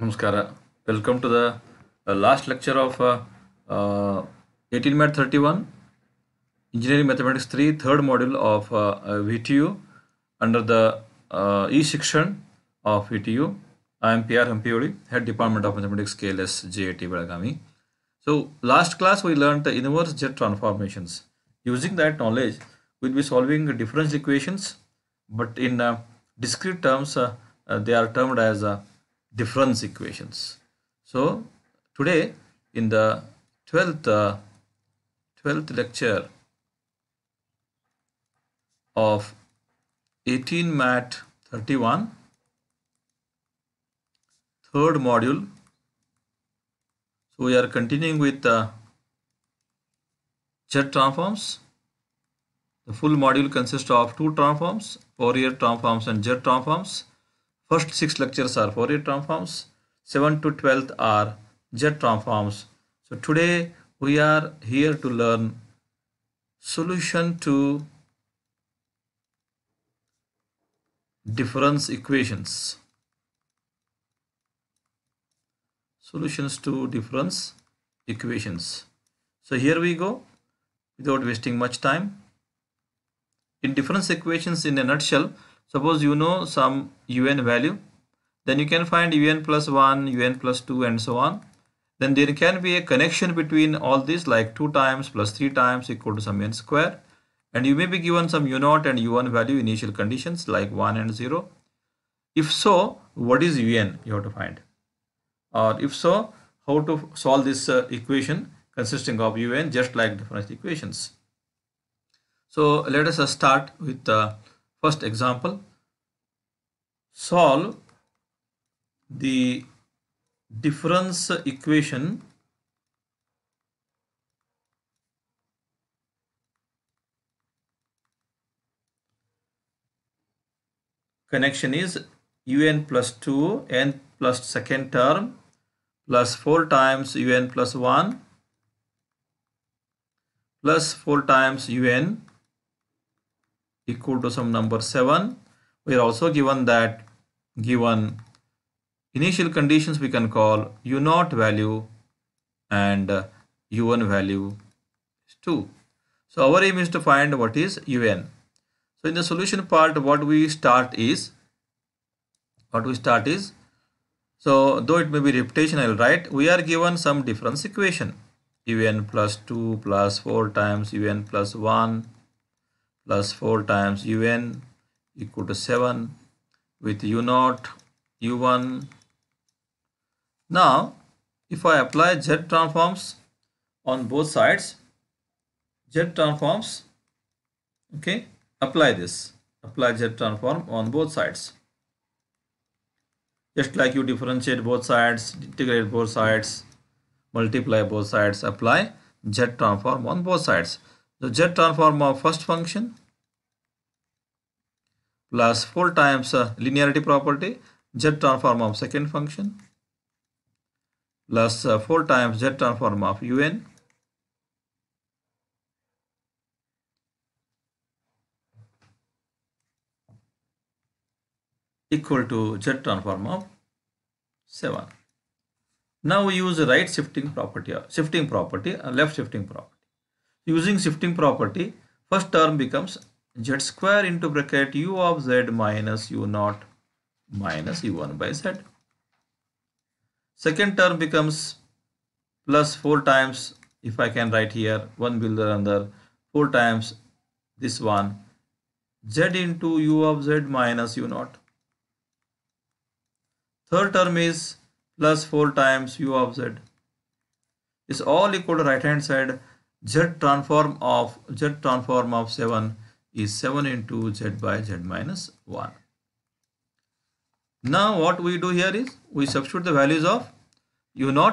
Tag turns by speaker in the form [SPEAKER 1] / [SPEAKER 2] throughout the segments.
[SPEAKER 1] Namaskara. Welcome to the uh, last lecture of uh, uh, 18 Math 31, Engineering Mathematics 3, third module of uh, VTU under the uh, E section of VTU. I am P.R. Hampioli, Head Department of Mathematics, KLS, JAT, Belagami. So, last class we learned the inverse jet transformations. Using that knowledge, we will be solving differential equations, but in uh, discrete terms, they are termed as difference equations. So today in the 12th, uh, 12th lecture of 18 MAT 31, third module. So we are continuing with the uh, jet transforms. The full module consists of two transforms, Fourier transforms and jet transforms. First six lectures are Fourier transforms, 7 to 12th are jet transforms. So today we are here to learn solution to difference equations. Solutions to difference equations. So here we go without wasting much time. In difference equations in a nutshell, suppose you know some un value then you can find un plus 1 un plus 2 and so on then there can be a connection between all these like 2 times plus 3 times equal to some n square and you may be given some u0 and u1 value initial conditions like 1 and 0 if so what is un you have to find or if so how to solve this uh, equation consisting of un just like differential equations so let us uh, start with uh, First example, solve the difference equation connection is un plus 2 n plus second term plus 4 times un plus 1 plus 4 times un equal to some number 7 we are also given that given initial conditions we can call u naught value and u1 uh, value is 2 so our aim is to find what is un so in the solution part what we start is what we start is so though it may be repetition i'll write we are given some difference equation un plus 2 plus 4 times un plus 1 plus 4 times un equal to 7 with u0 u1 now if I apply z transforms on both sides z transforms okay apply this apply z transform on both sides just like you differentiate both sides integrate both sides multiply both sides apply z transform on both sides so z transform of first function plus 4 times uh, linearity property z transform of second function plus, uh, 4 times z transform of un equal to z transform of 7. Now we use right shifting property, uh, shifting property and uh, left shifting property. Using shifting property, first term becomes z square into bracket u of z minus u naught minus u1 by z. Second term becomes plus 4 times, if I can write here, 1 builder under 4 times this one, z into u of z minus u naught. Third term is plus 4 times u of z. Is all equal to right hand side z transform of z transform of 7 is 7 into z by z minus 1. Now what we do here is we substitute the values of u0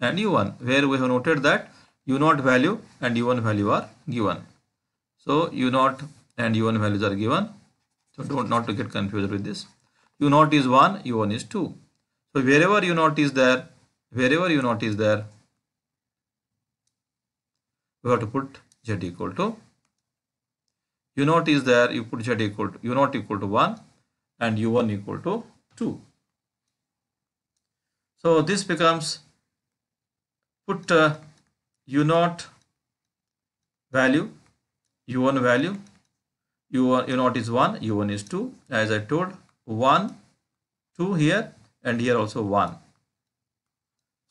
[SPEAKER 1] and u1 where we have noted that u0 value and u1 value are given. So u0 and u1 values are given. So don't not to get confused with this. u0 is 1, u1 is 2. So wherever u0 is there, wherever u0 is there, we have to put z equal to u naught is there you put z equal to u naught equal to 1 and u1 equal to 2 so this becomes put uh, u naught value u1 value u1 u naught is 1 u1 is 2 as i told 1 2 here and here also 1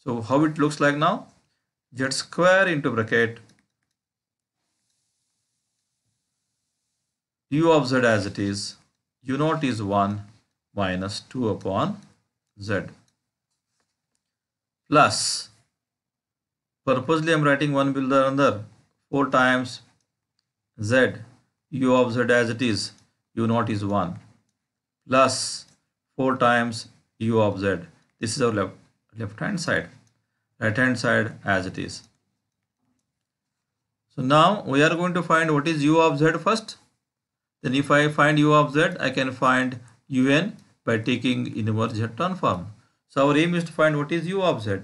[SPEAKER 1] so how it looks like now z square into bracket u of z as it is, u naught is 1 minus 2 upon z plus purposely I'm writing one below another 4 times z u of z as it is u naught is 1 plus 4 times u of z this is our left left hand side right hand side as it is so now we are going to find what is u of z first then if I find u of z, I can find un by taking inverse z transform. So our aim is to find what is u of z.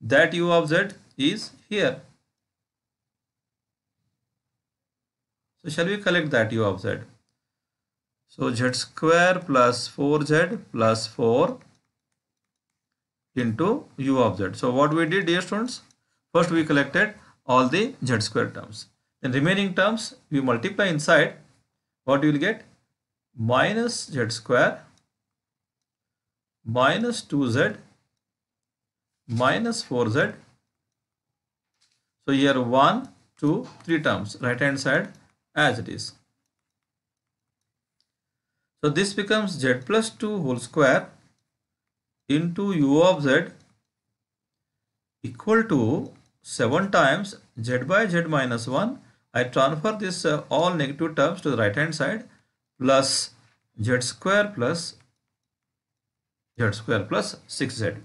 [SPEAKER 1] That u of z is here. So shall we collect that u of z? So z square plus 4z plus 4 into u of z. So what we did dear students? First we collected all the z square terms. Then remaining terms we multiply inside what you will get? Minus z square minus 2z minus 4z. So here 1, 2, 3 terms right hand side as it is. So this becomes z plus 2 whole square into u of z equal to 7 times z by z minus 1 I transfer this uh, all negative terms to the right hand side plus z square plus z square plus 6z.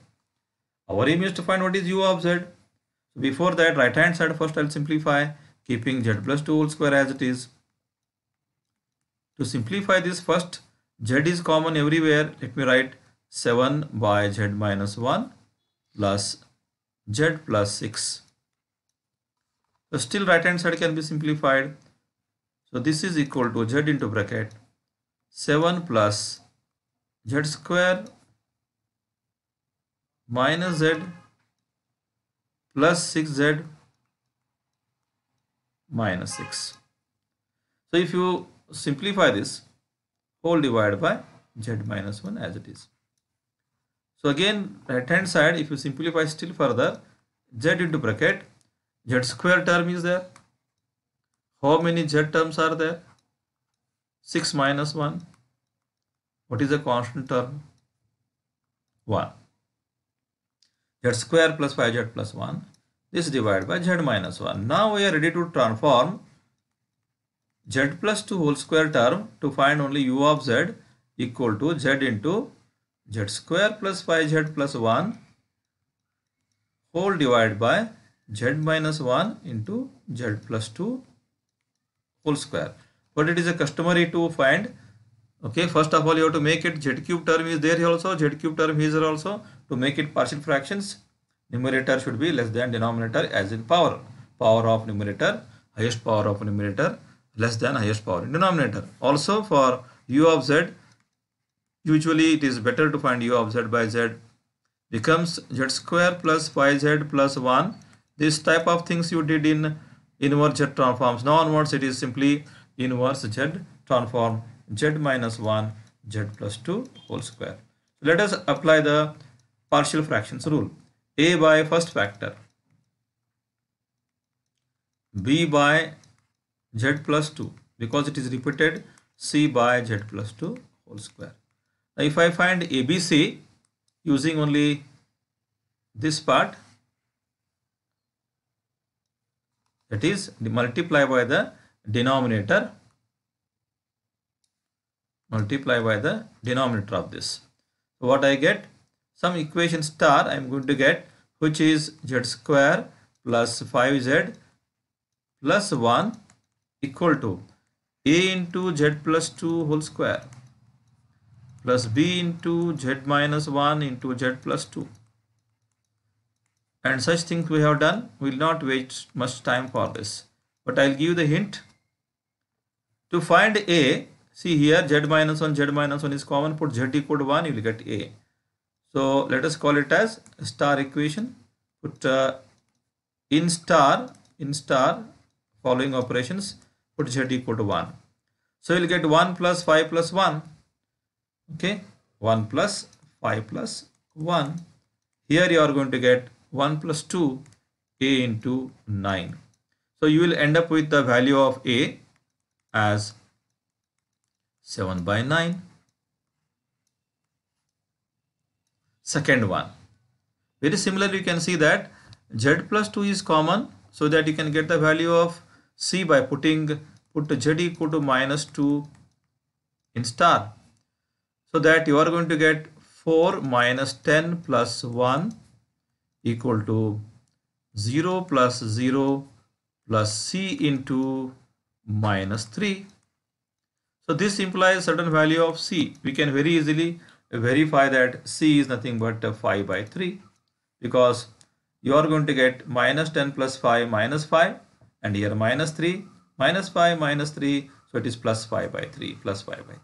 [SPEAKER 1] Our aim is to find what is u of z. Before that right hand side first I'll simplify keeping z plus 2 whole square as it is. To simplify this first z is common everywhere let me write 7 by z minus 1 plus z plus 6 so still right hand side can be simplified. So this is equal to z into bracket 7 plus z square minus z plus 6z minus 6. So if you simplify this whole divided by z minus 1 as it is. So again right hand side if you simplify still further z into bracket z square term is there how many z terms are there 6 minus 1 what is the constant term 1 z square plus 5z plus 1 this divided by z minus 1 now we are ready to transform z plus 2 whole square term to find only u of z equal to z into z square plus 5z plus 1 whole divided by z minus 1 into z plus 2 whole square. But it is a customary to find. Okay, first of all you have to make it z cube term is there also, z cube term is there also. To make it partial fractions, numerator should be less than denominator as in power. Power of numerator, highest power of numerator, less than highest power in denominator. Also for u of z, usually it is better to find u of z by z becomes z square plus 5z plus 1 this type of things you did in inverse z transforms now onwards it is simply inverse z transform z minus 1 z plus 2 whole square let us apply the partial fractions rule a by first factor b by z plus 2 because it is repeated c by z plus 2 whole square now if i find abc using only this part that is multiply by the denominator multiply by the denominator of this so what I get some equation star I am going to get which is z square plus 5z plus 1 equal to a into z plus 2 whole square plus b into z minus 1 into z plus 2 and such things we have done we will not waste much time for this but I'll give the hint to find a see here z minus 1 z minus 1 is common put z equal to 1 you will get a so let us call it as star equation put uh, in star in star following operations put z equal to 1 so you'll get 1 plus 5 plus 1 okay 1 plus 5 plus 1 here you are going to get 1 plus 2 a into 9 so you will end up with the value of a as 7 by 9 second one very similar you can see that z plus 2 is common so that you can get the value of c by putting put z equal to minus 2 in star so that you are going to get 4 minus 10 plus 1 equal to 0 plus 0 plus c into minus 3. So this implies certain value of c. We can very easily verify that c is nothing but 5 by 3 because you are going to get minus 10 plus 5 minus 5 and here minus 3 minus 5 minus 3 so it is plus 5 by 3 plus 5 by 3.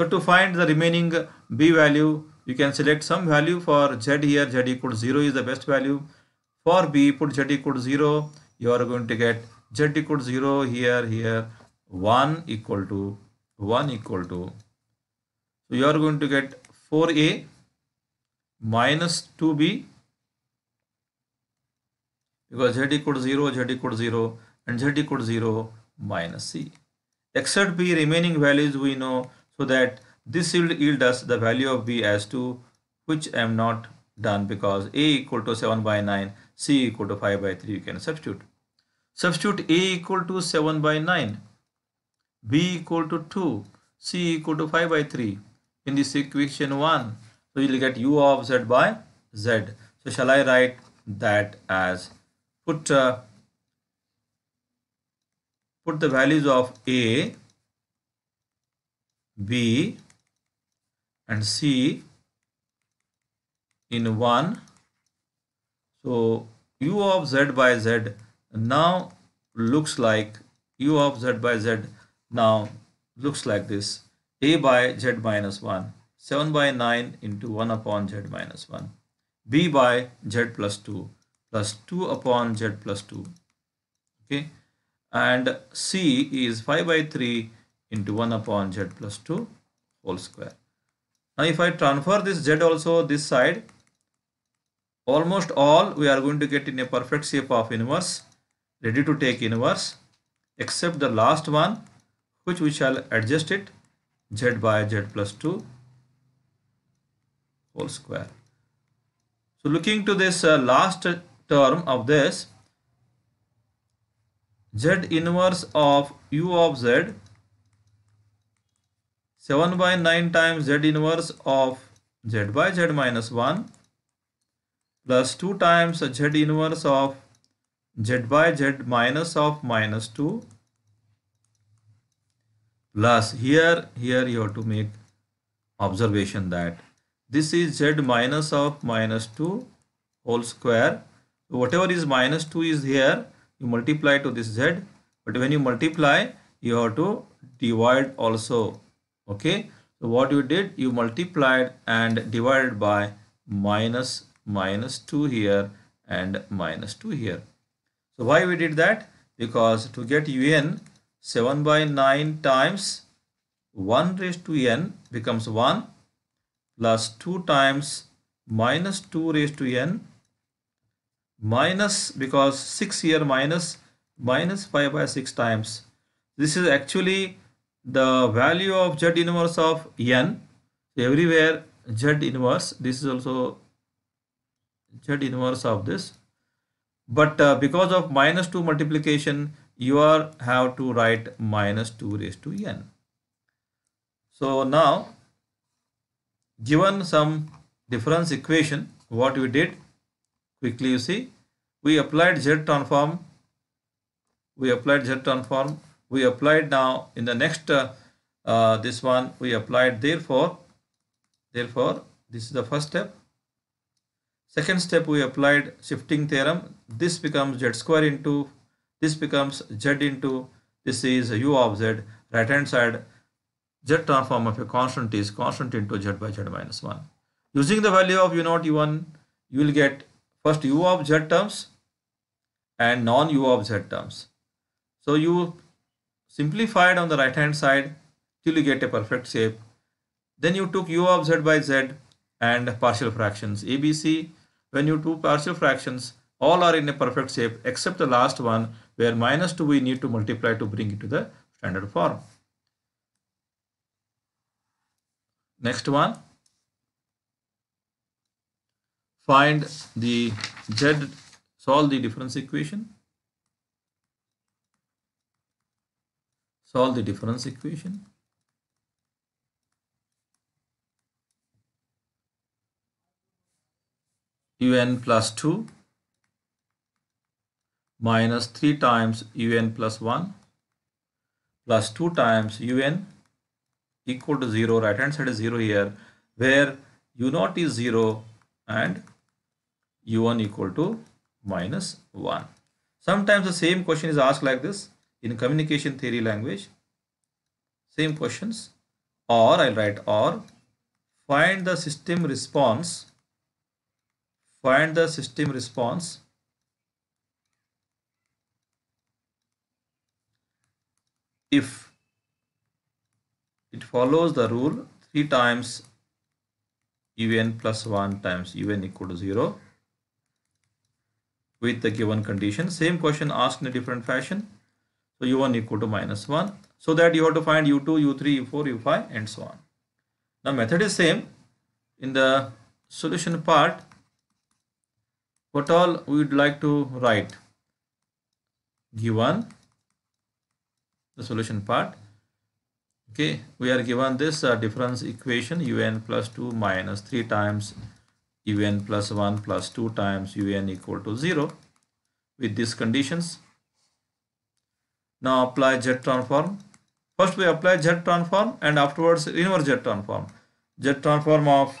[SPEAKER 1] So to find the remaining b value you can select some value for z here z equal to 0 is the best value for b put z equal to 0 you are going to get z equal to 0 here here 1 equal to 1 equal to so you are going to get 4a minus 2b because z equal to 0 z equal to 0 and z equal to 0 minus c except b remaining values we know so that this will yield us the value of B as 2, which I am not done because A equal to 7 by 9, C equal to 5 by 3, you can substitute. Substitute A equal to 7 by 9, B equal to 2, C equal to 5 by 3. In this equation 1, so you will get U of Z by Z. So shall I write that as put uh, put the values of A, B, and C in 1 so u of z by z now looks like u of z by z now looks like this a by z minus 1 7 by 9 into 1 upon z minus 1 b by z plus 2 plus 2 upon z plus 2 okay and c is 5 by 3 into 1 upon z plus 2 whole square now if i transfer this z also this side almost all we are going to get in a perfect shape of inverse ready to take inverse except the last one which we shall adjust it z by z plus 2 whole square so looking to this uh, last term of this z inverse of u of z 7 by 9 times z inverse of z by z minus 1 plus 2 times z inverse of z by z minus of minus 2 plus here here you have to make observation that this is z minus of minus 2 whole square so whatever is minus 2 is here you multiply to this z but when you multiply you have to divide also okay so what you did you multiplied and divided by minus minus 2 here and minus 2 here so why we did that because to get un 7 by 9 times 1 raised to n becomes 1 plus 2 times minus 2 raised to n minus because 6 here minus minus 5 by 6 times this is actually the value of z inverse of n everywhere z inverse this is also z inverse of this but uh, because of minus 2 multiplication you are have to write minus 2 raised to n so now given some difference equation what we did quickly you see we applied z transform we applied z transform we applied now in the next uh, uh, this one we applied therefore therefore this is the first step second step we applied shifting theorem this becomes z square into this becomes z into this is u of z right hand side z transform of a constant is constant into z by z minus 1 using the value of u naught u1 you will get first u of z terms and non u of z terms so you simplified on the right hand side till you get a perfect shape. Then you took u of z by z and partial fractions ABC. When you do partial fractions, all are in a perfect shape except the last one where minus 2 we need to multiply to bring it to the standard form. Next one, find the z, solve the difference equation. solve the difference equation un plus 2 minus 3 times un plus 1 plus 2 times un equal to 0 right hand side is 0 here where u naught is 0 and u1 equal to minus 1 sometimes the same question is asked like this in communication theory language same questions or I'll write or find the system response find the system response if it follows the rule 3 times un plus 1 times un equal to 0 with the given condition same question asked in a different fashion so u1 equal to minus 1. So that you have to find u2, u3, u4, u5 and so on. The method is same. In the solution part, what all we would like to write? Given the solution part. Okay, we are given this uh, difference equation un plus 2 minus 3 times un plus 1 plus 2 times un equal to 0 with these conditions now apply Z transform. First we apply Z transform and afterwards inverse Z transform. Z transform of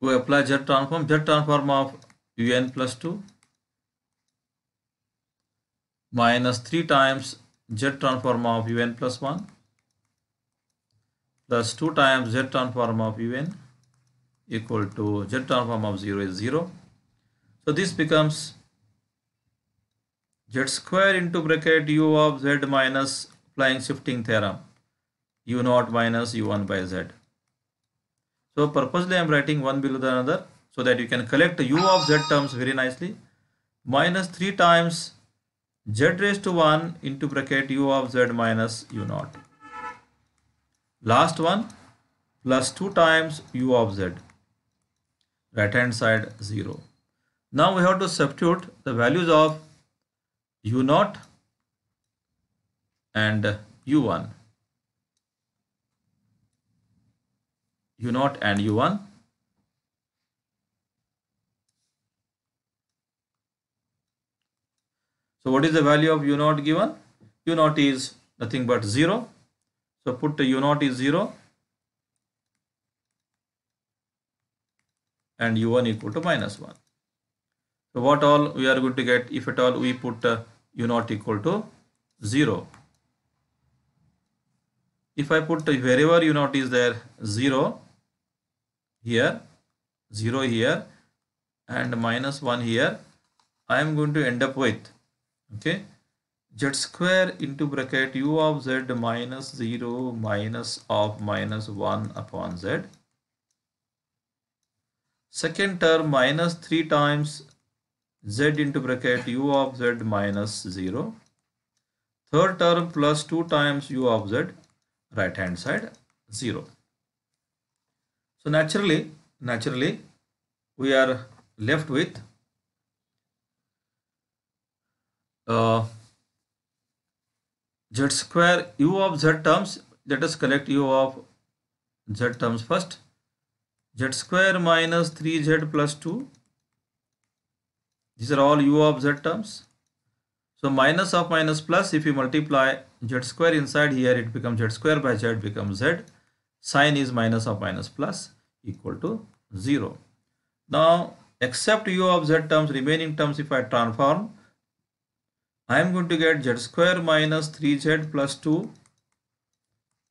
[SPEAKER 1] we apply Z transform. Z transform of un plus 2 minus 3 times Z transform of un plus 1 plus 2 times Z transform of un equal to Z transform of 0 is 0. So this becomes z square into bracket u of z minus applying shifting theorem u naught minus u1 by z. So purposely I am writing one below the another so that you can collect u of z terms very nicely minus 3 times z raised to 1 into bracket u of z minus u naught. Last one plus 2 times u of z. Right hand side 0. Now we have to substitute the values of u naught and u1 u naught and u1 so what is the value of u naught given u naught is nothing but 0 so put u naught is 0 and u1 equal to minus 1 so what all we are going to get if at all we put uh, u not equal to 0 if I put wherever u naught is there 0 here 0 here and minus 1 here I am going to end up with okay z square into bracket u of z minus 0 minus of minus 1 upon z second term minus 3 times z into bracket u of z minus 0. Third term plus 2 times u of z right hand side 0. So naturally, naturally we are left with uh, z square u of z terms. Let us collect u of z terms first. z square minus 3z plus 2 these are all u of z terms. So minus of minus plus if you multiply z square inside here it becomes z square by z becomes z. Sine is minus of minus plus equal to 0. Now except u of z terms remaining terms if I transform I am going to get z square minus 3z plus 2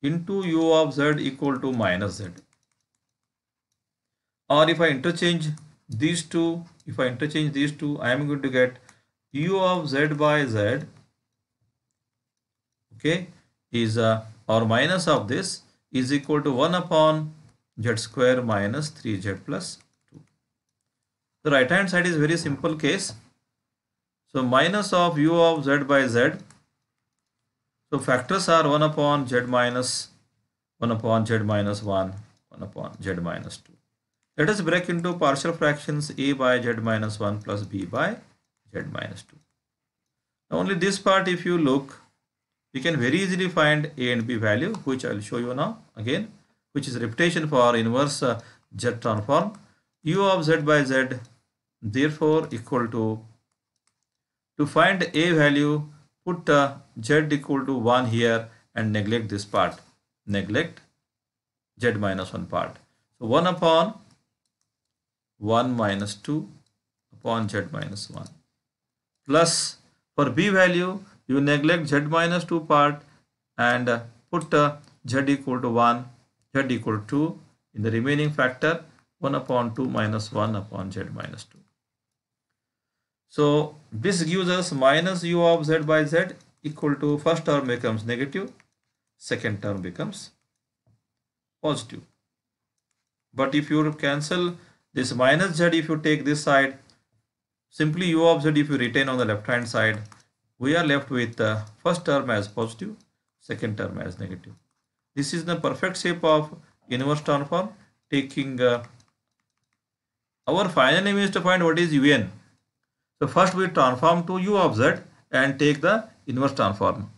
[SPEAKER 1] into u of z equal to minus z or if I interchange these two if I interchange these two, I am going to get u of z by z, okay, is uh, or minus of this is equal to 1 upon z square minus 3z plus 2. The right hand side is very simple case. So minus of u of z by z. So factors are 1 upon z minus 1 upon z minus 1, 1 upon z minus 2. Let us break into partial fractions a by z minus 1 plus b by z minus 2. Now only this part if you look, we can very easily find a and b value which I will show you now again which is repetition for inverse uh, z transform u of z by z therefore equal to to find a value put uh, z equal to 1 here and neglect this part neglect z minus 1 part so 1 upon 1 minus 2 upon z minus 1 plus for b value you neglect z minus 2 part and uh, put uh, z equal to 1 z equal to 2 in the remaining factor 1 upon 2 minus 1 upon z minus 2 so this gives us minus u of z by z equal to first term becomes negative second term becomes positive but if you cancel this minus z if you take this side, simply u of z if you retain on the left hand side, we are left with the first term as positive, second term as negative. This is the perfect shape of inverse transform taking uh, our final aim is to find what is un. So first we transform to u of z and take the inverse transform.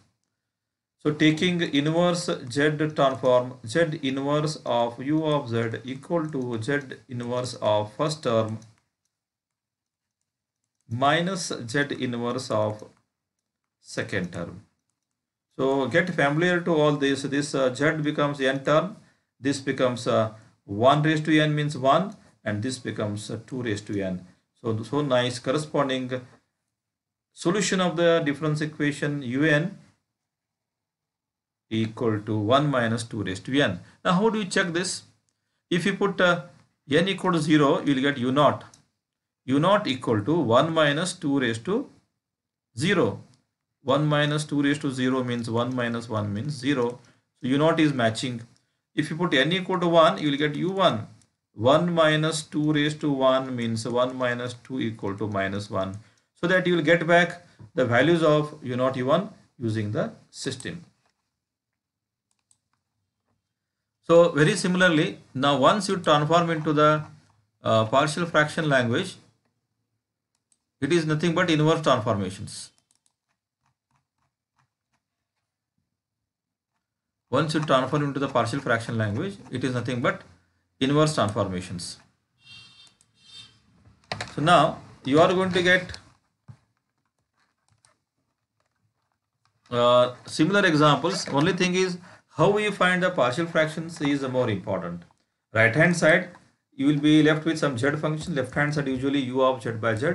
[SPEAKER 1] So taking inverse z transform z inverse of u of z equal to z inverse of first term minus z inverse of second term. So get familiar to all this. This uh, z becomes n term. This becomes uh, 1 raised to n means 1 and this becomes uh, 2 raised to n. So, so nice corresponding solution of the difference equation un equal to 1 minus 2 raised to n. Now how do you check this? If you put uh, n equal to 0, you will get u naught. u naught equal to 1 minus 2 raised to 0. 1 minus 2 raised to 0 means 1 minus 1 means 0. So u naught is matching. If you put n equal to 1, you will get u1. 1 minus 2 raised to 1 means 1 minus 2 equal to minus 1 so that you will get back the values of u0 u1 using the system. So very similarly, now once you transform into the uh, partial fraction language, it is nothing but inverse transformations. Once you transform into the partial fraction language, it is nothing but inverse transformations. So now you are going to get uh, similar examples. Only thing is how we find the partial fractions is more important. Right hand side, you will be left with some z function. Left hand side usually u of z by z.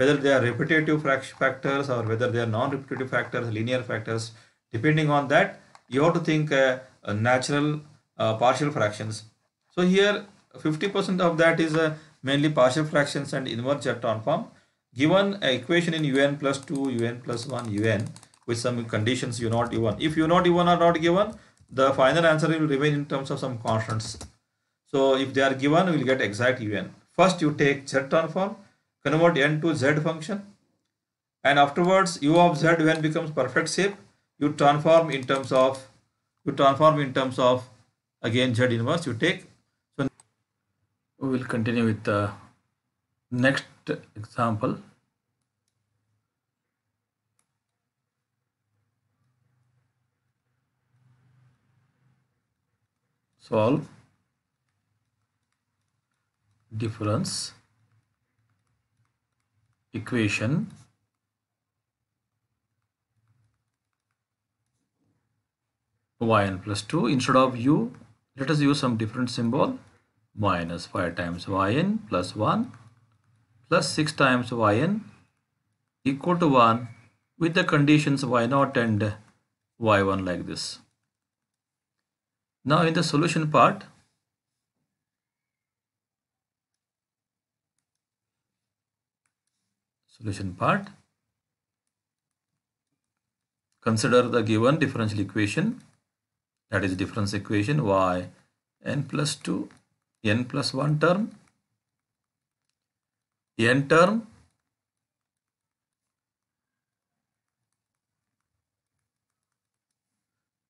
[SPEAKER 1] Whether they are repetitive factors or whether they are non-repetitive factors, linear factors, depending on that, you have to think uh, natural uh, partial fractions. So here 50% of that is uh, mainly partial fractions and inverse z transform. Given equation in un plus 2, un plus 1, un with some conditions u not u1. If u not u1 are not given, the final answer will remain in terms of some constants. So if they are given, we will get exact un. First you take z transform, convert n to z function and afterwards u of z when becomes perfect shape, you transform in terms of, you transform in terms of again z inverse you take. So we will continue with the next example. solve difference equation yn plus 2 instead of u let us use some different symbol minus 5 times yn plus 1 plus 6 times yn equal to 1 with the conditions y0 and y1 like this now in the solution part, solution part, consider the given differential equation that is difference equation y n plus 2 n plus 1 term n term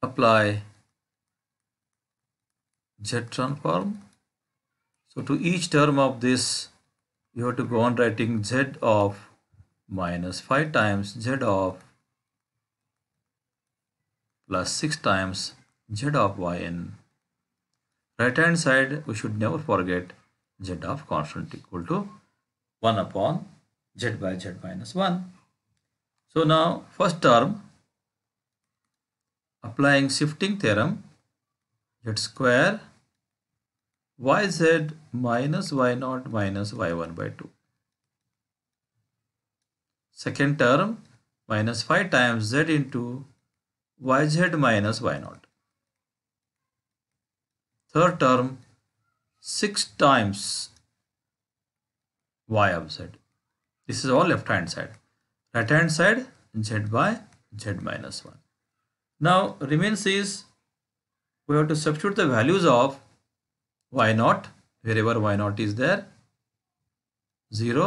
[SPEAKER 1] apply z transform so to each term of this you have to go on writing z of minus 5 times z of plus 6 times z of yn. Right hand side we should never forget z of constant equal to 1 upon z by z minus 1. So now first term applying shifting theorem z square yz minus y0 minus y1 by 2. Second term minus 5 times z into yz minus y0. Third term 6 times y of z. This is all left hand side. Right hand side z by z minus 1. Now remains is we have to substitute the values of y naught wherever y naught is there 0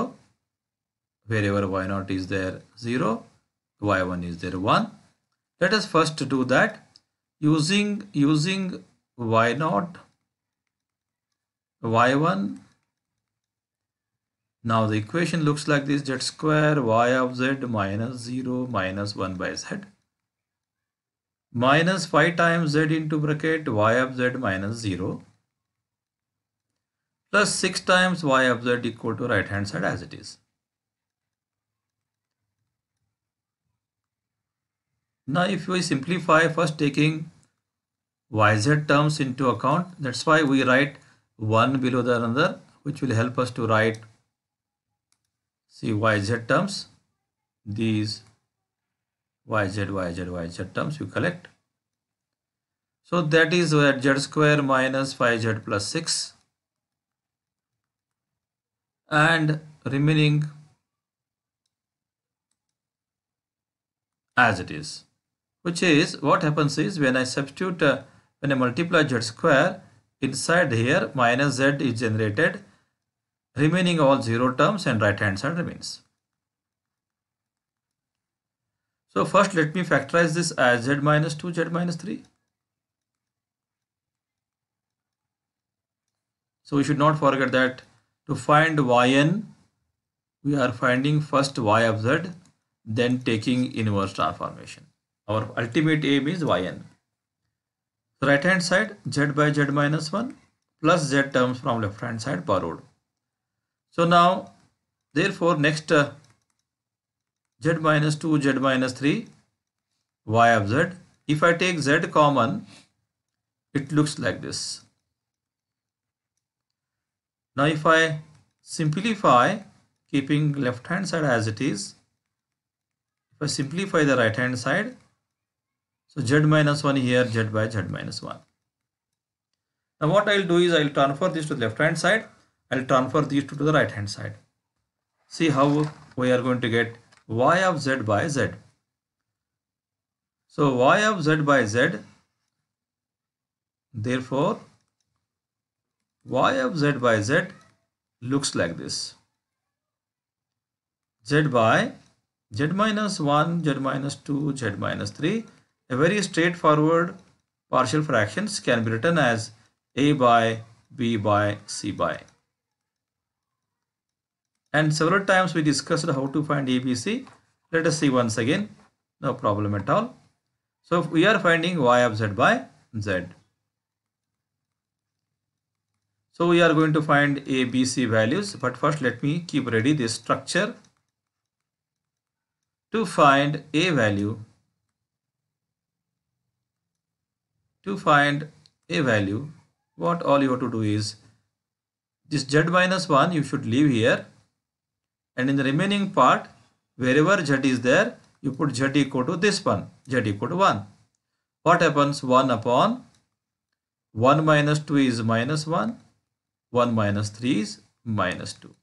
[SPEAKER 1] wherever y naught is there 0 y1 is there 1 let us first do that using using y naught y1 now the equation looks like this z square y of z minus 0 minus 1 by z minus 5 times z into bracket y of z minus 0 plus 6 times y of z equal to right hand side as it is. Now if we simplify first taking yz terms into account that's why we write one below the another which will help us to write see yz terms these yz yz yz terms you collect so that is where z square minus 5z plus 6 and remaining as it is which is what happens is when I substitute uh, when I multiply z square inside here minus z is generated remaining all zero terms and right hand side remains. So first let me factorize this as z minus 2 z minus 3. So we should not forget that to find yn, we are finding first y of z, then taking inverse transformation. Our ultimate aim is yn. So right hand side, z by z minus 1 plus z terms from left hand side borrowed. So now, therefore, next uh, z minus 2, z minus 3, y of z. If I take z common, it looks like this. Now if I simplify keeping left hand side as it is, if I simplify the right hand side, so z minus 1 here z by z minus 1. Now what I'll do is I'll transfer this to the left hand side, I'll transfer these two to the right hand side. See how we are going to get y of z by z. So y of z by z, therefore y of z by z looks like this z by z minus 1 z minus 2 z minus 3 a very straightforward partial fractions can be written as a by b by c by and several times we discussed how to find abc let us see once again no problem at all so we are finding y of z by z so we are going to find A, B, C values but first let me keep ready this structure to find A value to find A value what all you have to do is this z minus 1 you should leave here and in the remaining part wherever z is there you put z equal to this one z equal to 1 what happens 1 upon 1 minus 2 is minus 1 1 minus 3 is minus 2.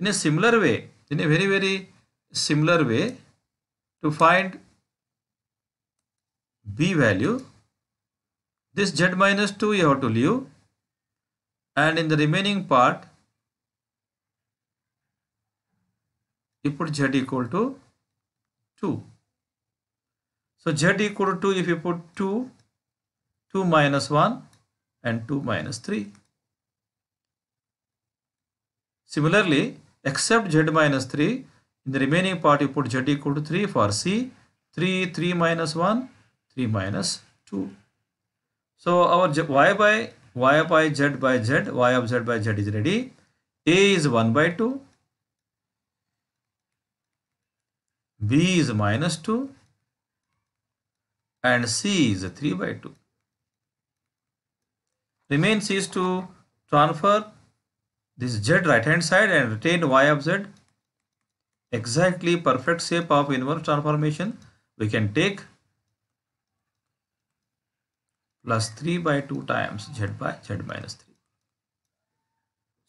[SPEAKER 1] In a similar way, in a very very similar way, to find b value, this z minus 2 you have to leave and in the remaining part you put z equal to 2. So z equal to 2 if you put 2, 2 minus 1 and 2 minus 3. Similarly, except z minus 3, in the remaining part you put z equal to 3 for c, 3, 3 minus 1, 3 minus 2. So our y by y by z by z, y of z by z is ready. A is 1 by 2, B is minus 2 and C is 3 by 2. Remain is to transfer this z right hand side and retain y of z exactly perfect shape of inverse transformation we can take plus 3 by 2 times z by z minus 3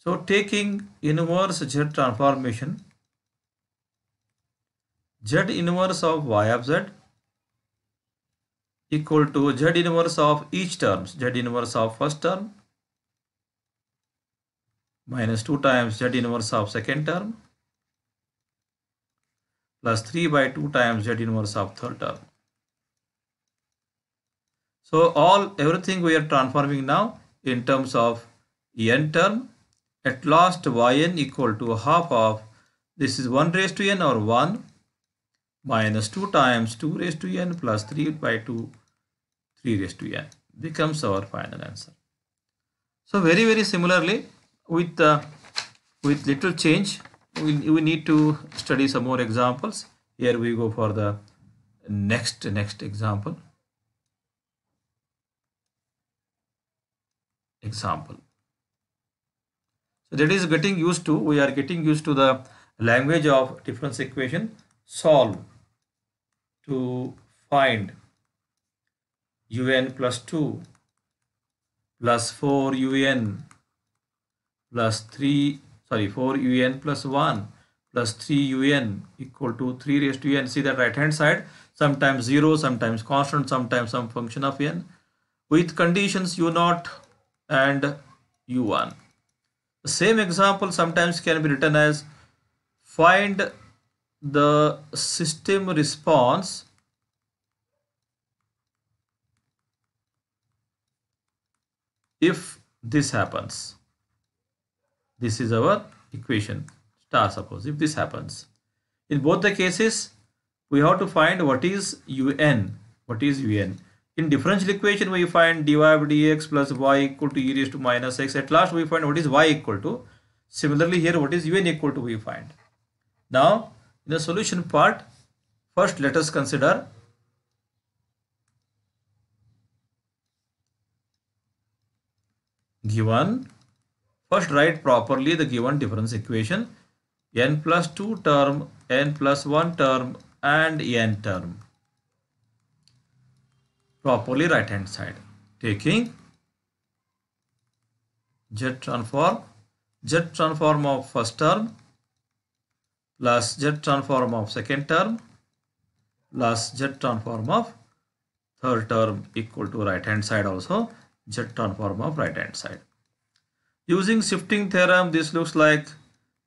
[SPEAKER 1] so taking inverse z transformation z inverse of y of z equal to z inverse of each term z inverse of first term minus 2 times z inverse of second term plus 3 by 2 times z inverse of third term. So all everything we are transforming now in terms of n term at last yn equal to half of this is 1 raised to n or 1 minus 2 times 2 raised to n plus 3 by 2 3 raised to n becomes our final answer. So very very similarly with uh, with little change we, we need to study some more examples here we go for the next next example example so that is getting used to we are getting used to the language of difference equation solve to find un plus 2 plus 4 un plus 3 sorry 4 un plus 1 plus 3 un equal to 3 raised to n see the right hand side sometimes 0 sometimes constant sometimes some function of n with conditions u0 and u1 the same example sometimes can be written as find the system response if this happens this is our equation star suppose if this happens. In both the cases we have to find what is un. What is un? In differential equation we find dy by dx plus y equal to e raised to minus x. At last we find what is y equal to. Similarly here what is un equal to we find. Now in the solution part first let us consider given First write properly the given difference equation n plus 2 term, n plus 1 term and n term. Properly right hand side. Taking z transform, z transform of first term plus z transform of second term plus z transform of third term equal to right hand side also z transform of right hand side. Using shifting theorem, this looks like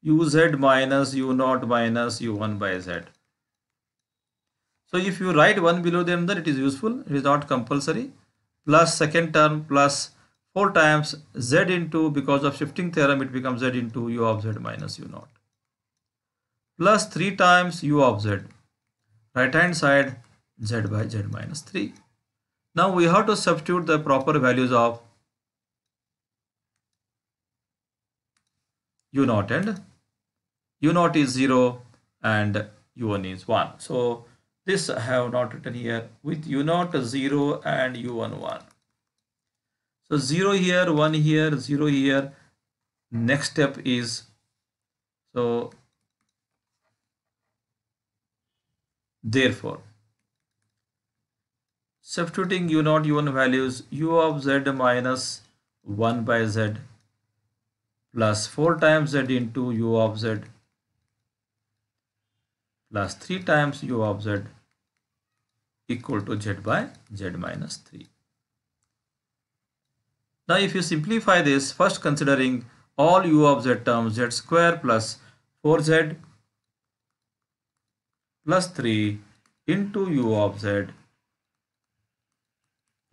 [SPEAKER 1] uz minus u0 minus u1 by z. So if you write one below them, then it is useful. It is not compulsory. Plus second term plus 4 times z into, because of shifting theorem, it becomes z into u of z minus u0. Plus 3 times u of z. Right hand side z by z minus 3. Now we have to substitute the proper values of u 0 and u 0 is 0 and u1 is 1. So this I have not written here with u naught 0 and u1 1. So 0 here, 1 here, 0 here. Next step is so therefore substituting u 0 u1 values u of z minus 1 by z plus 4 times z into u of z plus 3 times u of z equal to z by z minus 3. Now if you simplify this, first considering all u of z terms z square plus 4z plus 3 into u of z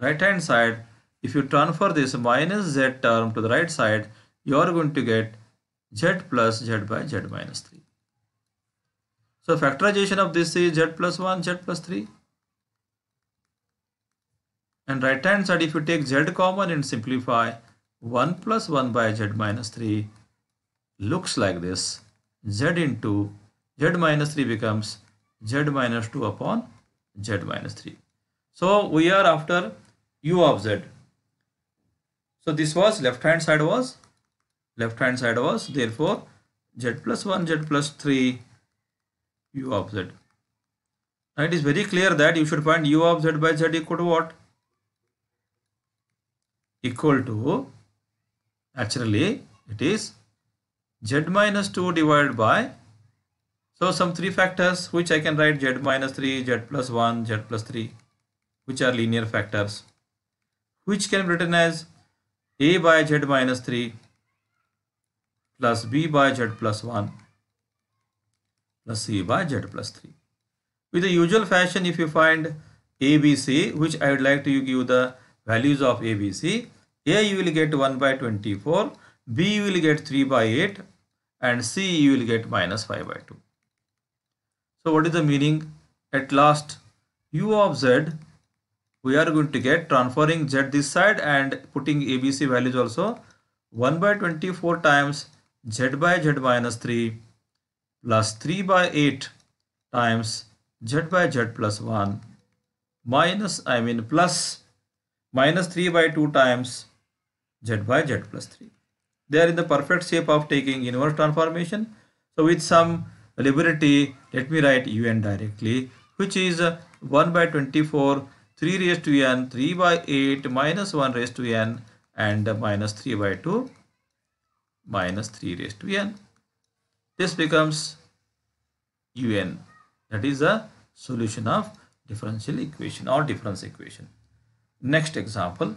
[SPEAKER 1] right hand side if you transfer this minus z term to the right side you are going to get z plus z by z minus 3. So factorization of this is z plus 1, z plus 3. And right hand side if you take z common and simplify 1 plus 1 by z minus 3 looks like this z into z minus 3 becomes z minus 2 upon z minus 3. So we are after u of z. So this was left hand side was left hand side was therefore z plus 1 z plus 3 u of z now it is very clear that you should find u of z by z equal to what equal to naturally it is z minus 2 divided by so some three factors which I can write z minus 3 z plus 1 z plus 3 which are linear factors which can be written as a by z minus 3 plus b by z plus 1 plus c by z plus 3. With the usual fashion, if you find ABC, which I would like to give the values of ABC, A you will get 1 by 24, B you will get 3 by 8 and C you will get minus 5 by 2. So what is the meaning? At last U of Z we are going to get transferring Z this side and putting ABC values also 1 by 24 times z by z minus 3 plus 3 by 8 times z by z plus 1 minus I mean plus minus 3 by 2 times z by z plus 3. They are in the perfect shape of taking inverse transformation. So with some liberty let me write un directly which is 1 by 24 3 raised to n 3 by 8 minus 1 raised to n and minus 3 by 2 minus 3 raised to n. This becomes un. That is the solution of differential equation or difference equation. Next example.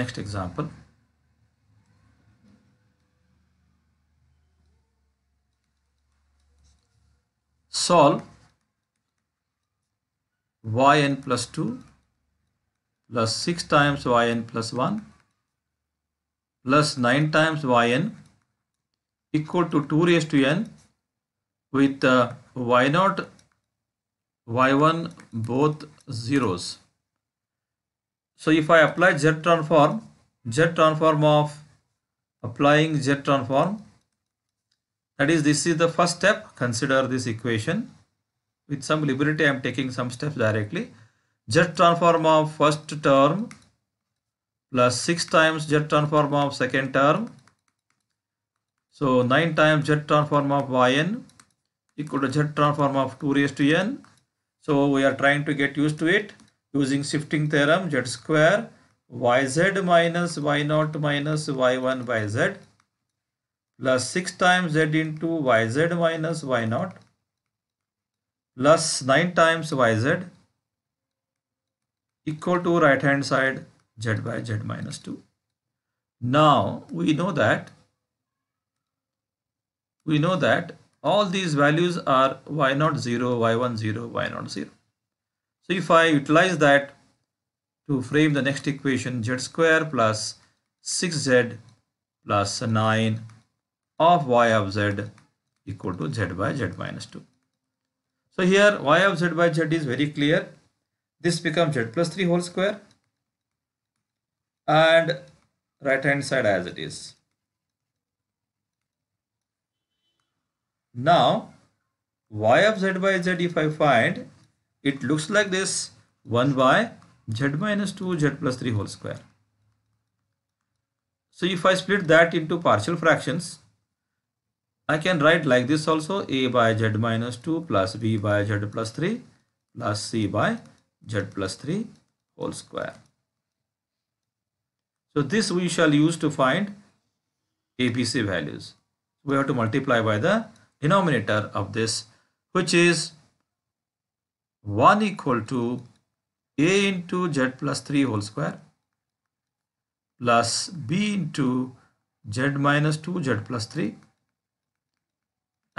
[SPEAKER 1] Next example. Solve yn plus 2 plus 6 times yn plus 1 plus 9 times yn equal to 2 raised to n with uh, y0 y1 both zeros. So if I apply Z transform, Z transform of applying Z transform that is this is the first step consider this equation with some liberty I am taking some steps directly Z transform of first term plus 6 times z transform of second term. So 9 times z transform of yn equal to z transform of 2 raised to n. So we are trying to get used to it using shifting theorem z square yz minus y0 minus y1 by z plus 6 times z into yz minus y0 plus 9 times yz equal to right hand side z by z minus 2. Now we know that we know that all these values are y0 not 0, y one 0 y not 0. So if I utilize that to frame the next equation z square plus 6z plus 9 of y of z equal to z by z minus 2. So here y of z by z is very clear. This becomes z plus 3 whole square and right hand side as it is. Now y of z by z if I find it looks like this 1 by z minus 2 z plus 3 whole square. So if I split that into partial fractions I can write like this also a by z minus 2 plus b by z plus 3 plus c by z plus 3 whole square. So this we shall use to find ABC values. We have to multiply by the denominator of this which is 1 equal to a into z plus 3 whole square plus b into z minus 2 z plus 3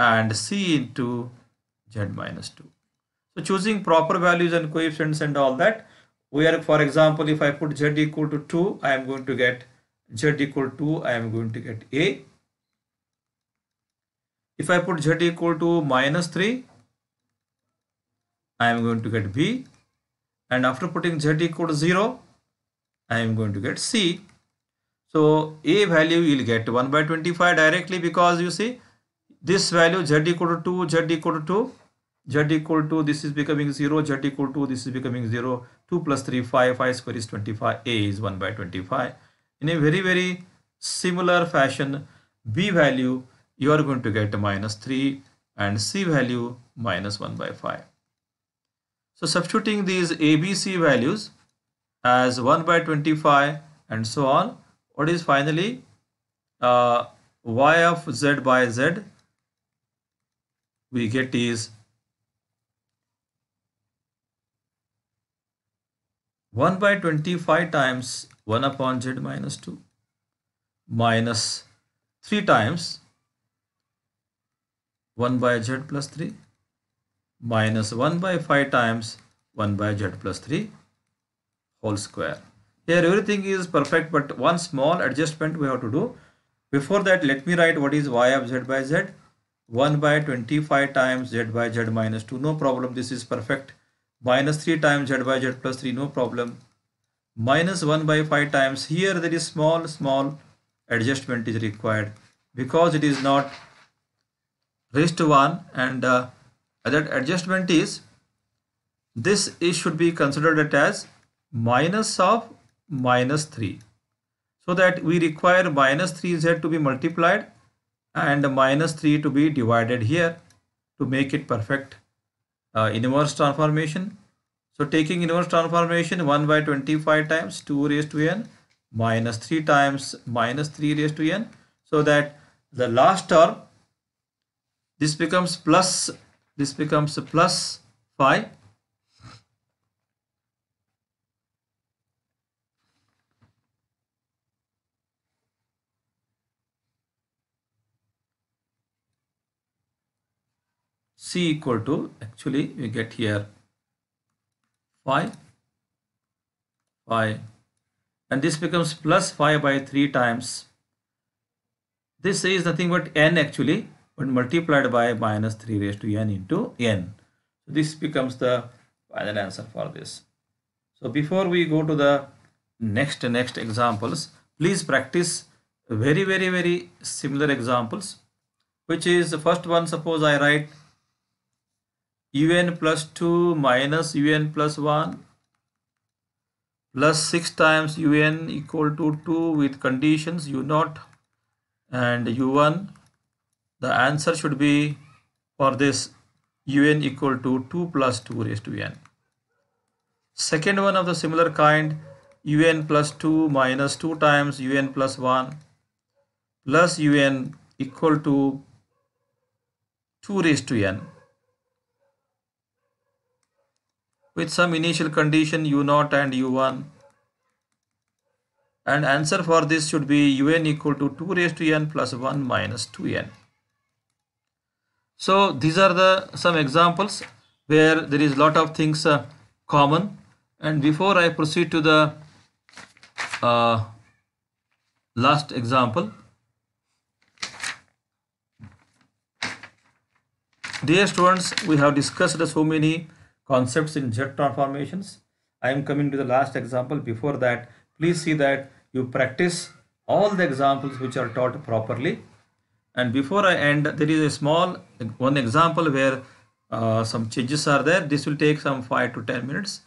[SPEAKER 1] and c into z minus 2. So choosing proper values and coefficients and all that where for example if I put z equal to 2 I am going to get z equal to 2 I am going to get a if I put z equal to minus 3 I am going to get b and after putting z equal to 0 I am going to get c so a value you will get 1 by 25 directly because you see this value z equal to 2 z equal to 2 z equal to this is becoming 0 z equal to this is becoming 0 2 plus 3 5 5 square is 25 a is 1 by 25 in a very very similar fashion b value you are going to get minus 3 and c value minus 1 by 5 so substituting these abc values as 1 by 25 and so on what is finally uh, y of z by z we get is 1 by 25 times 1 upon z minus 2 minus 3 times 1 by z plus 3 minus 1 by 5 times 1 by z plus 3 whole square. Here everything is perfect but one small adjustment we have to do. Before that let me write what is y of z by z. 1 by 25 times z by z minus 2. No problem this is perfect minus 3 times z by z plus 3 no problem minus 1 by 5 times here there is small small adjustment is required because it is not raised to 1 and uh, that adjustment is this is should be considered as minus of minus 3 so that we require minus 3z to be multiplied and minus 3 to be divided here to make it perfect uh, inverse transformation. So taking inverse transformation 1 by 25 times 2 raised to n minus 3 times minus 3 raised to n so that the last term this becomes plus this becomes plus 5 C equal to actually we get here phi phi and this becomes plus phi by 3 times this is nothing but n actually but multiplied by minus 3 raised to n into n so this becomes the final answer for this so before we go to the next next examples please practice very very very similar examples which is the first one suppose I write un plus 2 minus un plus 1 plus 6 times un equal to 2 with conditions u0 and u1 the answer should be for this un equal to 2 plus 2 raised to n. Second one of the similar kind un plus 2 minus 2 times un plus 1 plus un equal to 2 raised to n with some initial condition u0 and u1 and answer for this should be un equal to 2 raised to n plus 1 minus 2n so these are the some examples where there is lot of things uh, common and before i proceed to the uh, last example dear students we have discussed so many concepts in jet transformations. I am coming to the last example. Before that, please see that you practice all the examples which are taught properly. And before I end, there is a small one example where uh, some changes are there. This will take some 5 to 10 minutes.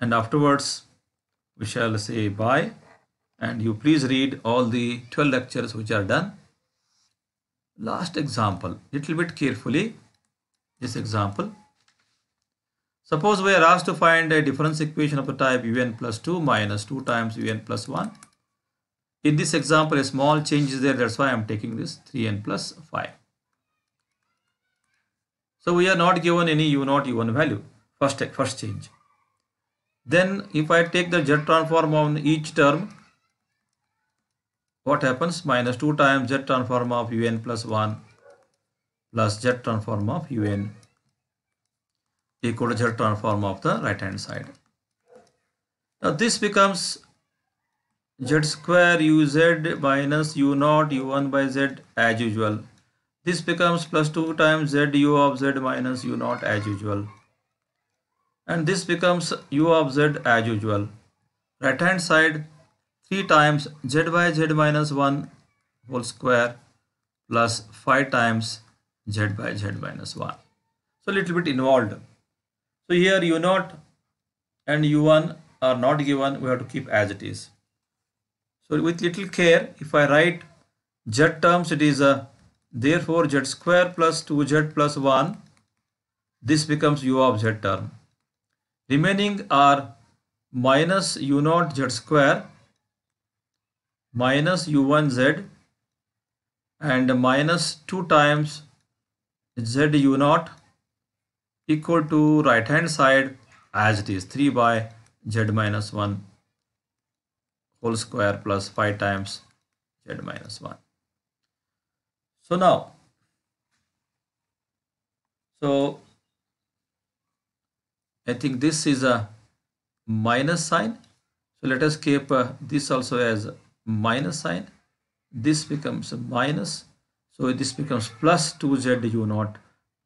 [SPEAKER 1] And afterwards, we shall say bye. And you please read all the 12 lectures which are done. Last example, little bit carefully, this example. Suppose we are asked to find a difference equation of the type un plus 2 minus 2 times un plus 1. In this example, a small change is there. That's why I'm taking this 3n plus 5. So we are not given any u0, u1 value. First, first change. Then if I take the z transform on each term, what happens? Minus 2 times z transform of un plus 1 plus z transform of un the Kodajer transform of the right hand side. Now this becomes z square uz minus u naught u1 by z as usual. This becomes plus 2 times z u of z minus u naught as usual. And this becomes u of z as usual. Right hand side 3 times z by z minus 1 whole square plus 5 times z by z minus 1. So little bit involved. So here u0 and u1 are not given, we have to keep as it is. So with little care, if I write z terms, it is a therefore z square plus 2z plus 1, this becomes u of z term. Remaining are minus u0 z square minus u1 z and minus 2 times z u0 equal to right hand side as it is 3 by z minus 1 whole square plus 5 times z minus 1. So now, so I think this is a minus sign. So let us keep uh, this also as minus sign. This becomes minus. So this becomes plus 2z u naught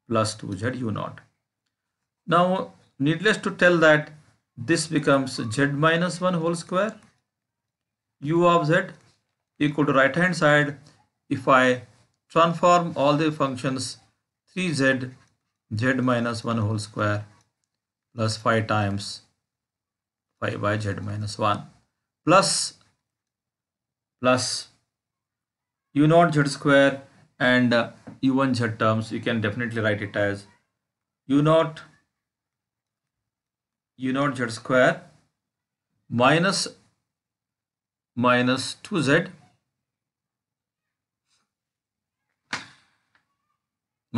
[SPEAKER 1] plus 2z u naught. Now needless to tell that this becomes z minus 1 whole square u of z equal to right hand side if I transform all the functions 3z z minus 1 whole square plus 5 times 5 by z minus 1 plus plus u naught z square and uh, u1 z terms you can definitely write it as u naught u naught z square minus minus 2z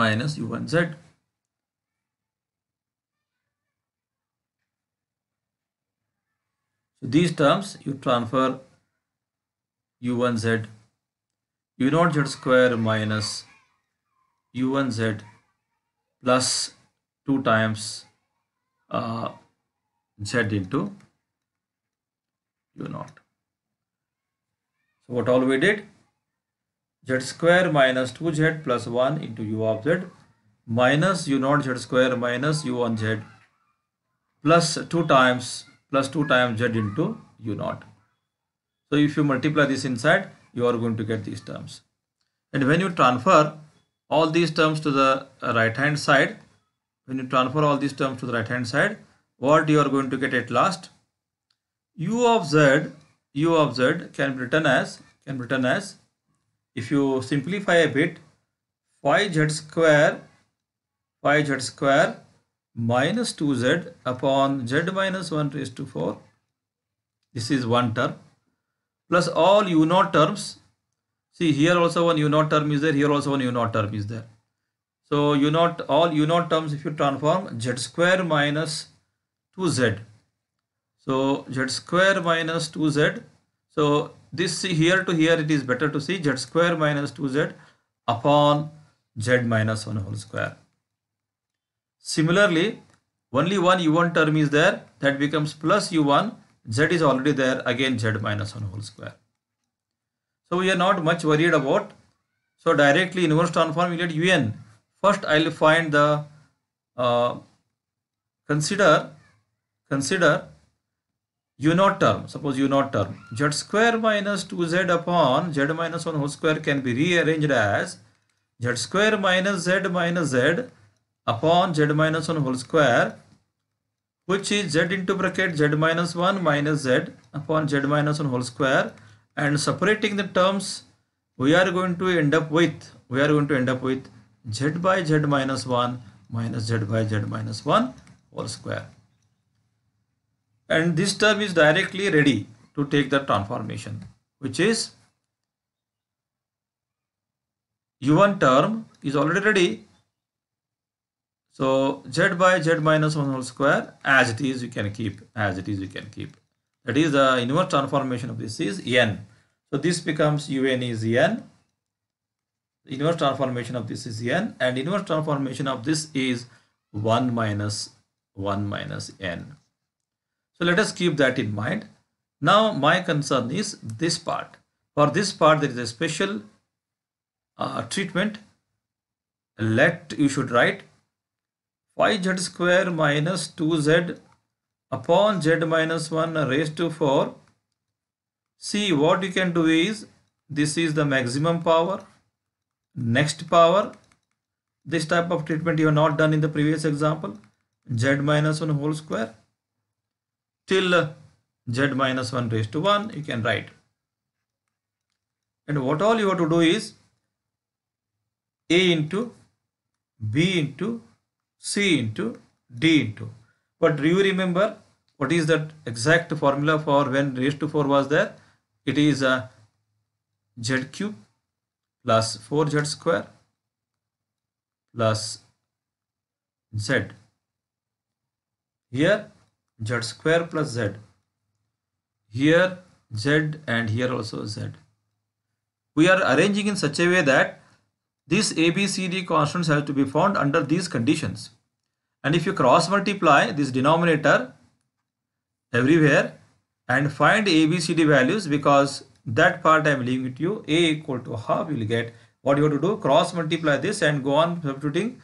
[SPEAKER 1] minus u1z. So these terms you transfer u1z, u0z square minus u1z plus 2 times uh, z into u naught. So what all we did? z square minus 2z plus 1 into u of z minus u naught z square minus u on z plus 2 times plus 2 times z into u naught. So if you multiply this inside, you are going to get these terms. And when you transfer all these terms to the right hand side, when you transfer all these terms to the right hand side, what you are going to get at last u of z u of z can be written as can be written as if you simplify a bit phi z square phi z square minus 2z upon z minus 1 raised to 4 this is one term plus all u naught terms see here also one u naught term is there here also one u naught term is there so u naught all u naught terms if you transform z square minus 2z so z square minus 2z so this here to here it is better to see z square minus 2z upon z minus 1 whole square similarly only one u1 term is there that becomes plus u1 z is already there again z minus 1 whole square so we are not much worried about so directly inverse transform we get un first i'll find the uh, consider Consider u naught term. Suppose u naught term. z square minus 2z upon z minus 1 whole square can be rearranged as z square minus z minus z upon z minus 1 whole square which is z into bracket z minus 1 minus z upon z minus 1 whole square and separating the terms we are going to end up with we are going to end up with z by z minus 1 minus z by z minus 1 whole square and this term is directly ready to take the transformation which is u1 term is already ready so z by z minus 1 whole square as it is you can keep as it is you can keep that is the inverse transformation of this is n so this becomes un is n inverse transformation of this is n and inverse transformation of this is 1 minus 1 minus n so let us keep that in mind. Now my concern is this part. For this part there is a special uh, treatment. Let you should write 5z square minus 2z upon z minus 1 raised to 4. See what you can do is this is the maximum power next power this type of treatment you have not done in the previous example z minus 1 whole square till z minus 1 raised to 1 you can write and what all you have to do is a into b into c into d into but do you remember what is that exact formula for when raised to 4 was there it is a z cube plus 4z square plus z here z square plus z here z and here also z we are arranging in such a way that these ABCD constants have to be found under these conditions and if you cross multiply this denominator everywhere and find ABCD values because that part I am leaving it to you A equal to half you will get what you have to do cross multiply this and go on substituting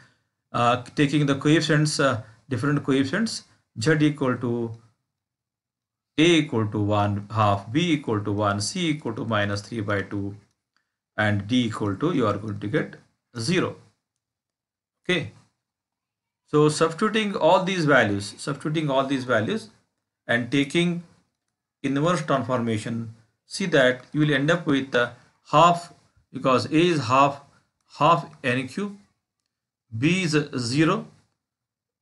[SPEAKER 1] uh, taking the coefficients uh, different coefficients z equal to a equal to 1 half, b equal to 1, c equal to minus 3 by 2 and d equal to you are going to get 0. Okay. So substituting all these values, substituting all these values and taking inverse transformation, see that you will end up with the half because a is half, half n cube, b is 0,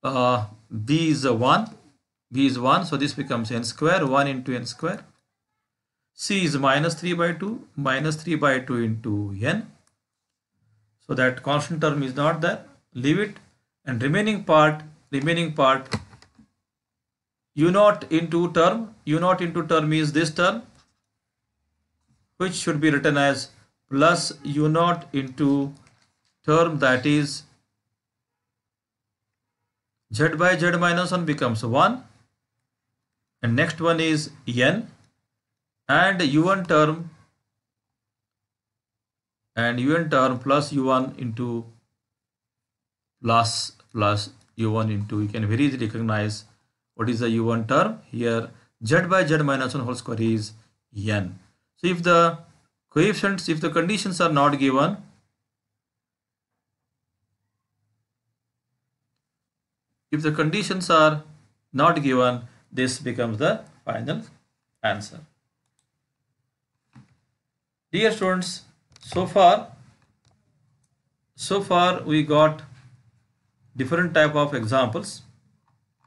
[SPEAKER 1] uh, b is a 1 b is 1 so this becomes n square 1 into n square c is minus 3 by 2 minus 3 by 2 into n so that constant term is not there leave it and remaining part remaining part u naught into term u naught into term is this term which should be written as plus u naught into term that is z by z minus 1 becomes 1 and next one is n and u1 term and one term plus u1 into plus plus u1 into you can very easily recognize what is the u1 term here z by z minus 1 whole square is n so if the coefficients if the conditions are not given If the conditions are not given, this becomes the final answer. Dear students, so far, so far we got different type of examples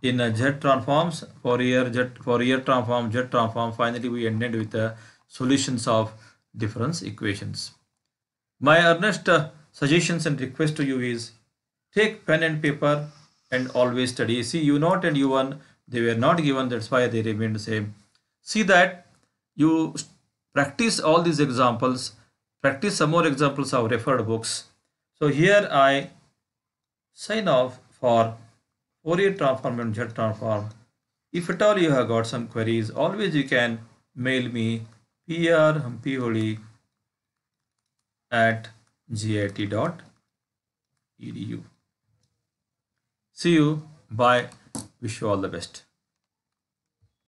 [SPEAKER 1] in a Z transforms, Fourier Z, Fourier transform, Z transform. Finally, we ended with the uh, solutions of difference equations. My earnest uh, suggestions and request to you is take pen and paper and always study. See U0 and U1, they were not given, that's why they remained the same. See that you practice all these examples, practice some more examples of referred books. So here I sign off for Fourier transform and Z transform. If at all you have got some queries, always you can mail me prhumpyholi at git.edu. See you. Bye. Wish you all the best.